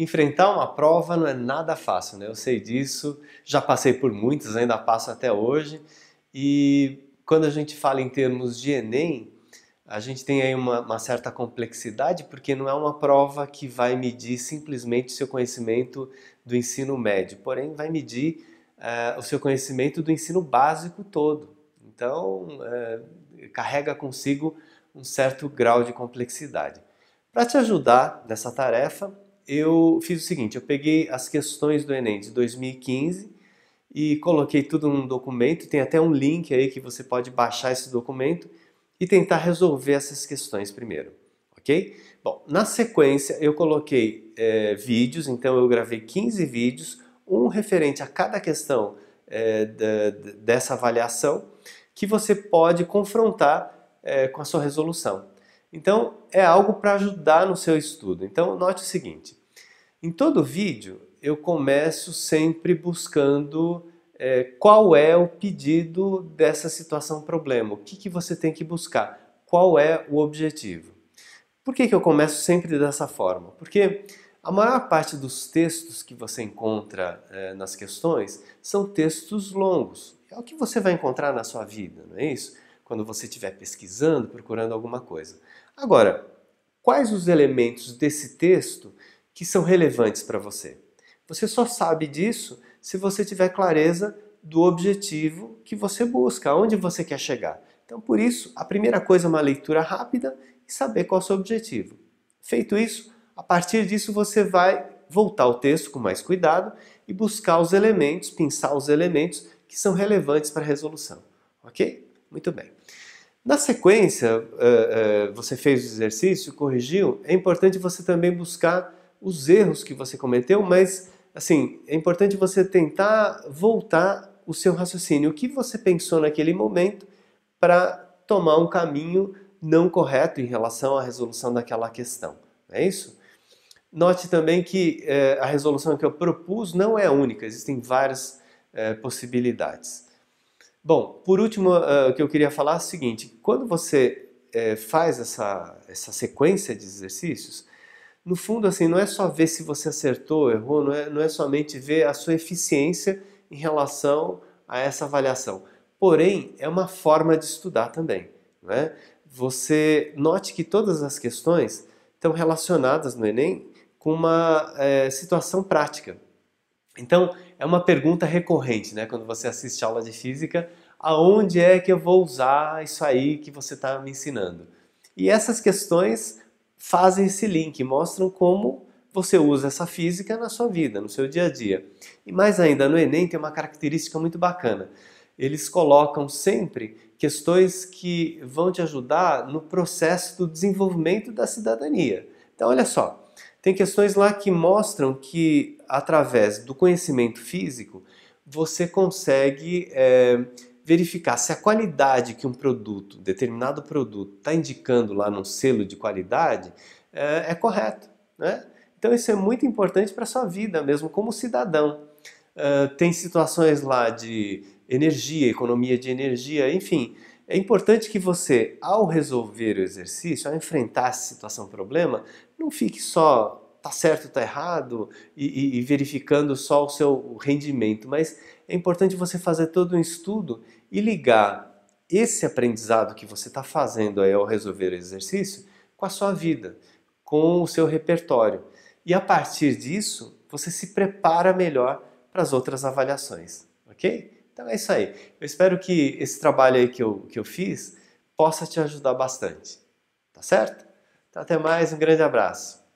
Enfrentar uma prova não é nada fácil, né? Eu sei disso, já passei por muitas, ainda passo até hoje. E quando a gente fala em termos de Enem, a gente tem aí uma, uma, certa complexidade, porque não é uma prova que vai medir simplesmente o seu conhecimento do ensino médio, porém vai medir uh, o seu conhecimento do ensino básico todo. Então, uh, carrega consigo um certo grau de complexidade. Para te ajudar nessa tarefa, eu fiz o seguinte: eu peguei as questões do Enem de 2015 e coloquei tudo num documento. Tem até um link aí que você pode baixar esse documento e tentar resolver essas questões primeiro, ok? Bom, na sequência eu coloquei é, vídeos, então eu gravei 15 vídeos, um referente a cada questão é, da, dessa avaliação, que você pode confrontar é, com a sua resolução. Então, é algo para ajudar no seu estudo. Então, note o seguinte: em todo vídeo, eu começo sempre buscando é, qual é o pedido dessa situação problema, o que, que você tem que buscar, qual é o objetivo. Por que, que eu começo sempre dessa forma? Porque a maior parte dos textos que você encontra é, nas questões são textos longos. É o que você vai encontrar na sua vida, não é isso? Quando você estiver pesquisando, procurando alguma coisa. Agora, quais os elementos desse texto que são relevantes para você. Você só sabe disso se você tiver clareza do objetivo que você busca, aonde você quer chegar. Então, por isso, a primeira coisa é uma leitura rápida e saber qual é o seu objetivo. Feito isso, a partir disso você vai voltar ao texto com mais cuidado e buscar os elementos, pensar os elementos que são relevantes para a resolução. Ok? Muito bem. Na sequência, eh, eh, você fez o exercício, corrigiu, é importante você também buscar os erros que você cometeu, mas assim, é importante você tentar voltar o seu raciocínio, o que você pensou naquele momento para tomar um caminho não correto em relação à resolução daquela questão. É isso? Note também que eh, a resolução que eu propus não é única, existem várias eh, possibilidades. Bom, por último, eh, o uh, que eu queria falar é o seguinte: quando você faz essa, essa sequência de exercícios, no fundo, assim, não é só ver se você acertou, errou, não é, não é somente ver a sua eficiência em relação a essa avaliação. Porém, é uma forma de estudar também. Né? Você note que todas as questões estão relacionadas no Enem com uma é, situação prática. Então, é uma pergunta recorrente, né? Quando você assiste aula de física, aonde é que eu vou usar isso aí que você está me ensinando? E essas questões fazem esse link, mostram como você usa essa física na sua vida, no seu dia a dia. E mais ainda, no Enem tem uma característica muito bacana. Eles colocam sempre questões que vão te ajudar no processo do desenvolvimento da cidadania. Então, olha só, tem questões lá que mostram que, através do conhecimento físico, você consegue é, verificar se a qualidade que um produto, determinado produto, está indicando lá num selo de qualidade é, é correto. Né? Então isso é muito importante para a sua vida mesmo como cidadão. Uh, tem situações lá de energia, economia de energia, enfim. É importante que você, ao resolver o exercício, ao enfrentar a situação problema, não fique só está certo, está errado, e, e, e, verificando só o seu rendimento. Mas é importante você fazer todo um estudo e ligar esse aprendizado que você está fazendo aí ao resolver o exercício com a sua vida, com o seu repertório. E a partir disso, você se prepara melhor para as outras avaliações, ok? Então é isso aí. Eu espero que esse trabalho aí que eu, que eu fiz possa te ajudar bastante, tá certo? Então, até mais, um grande abraço.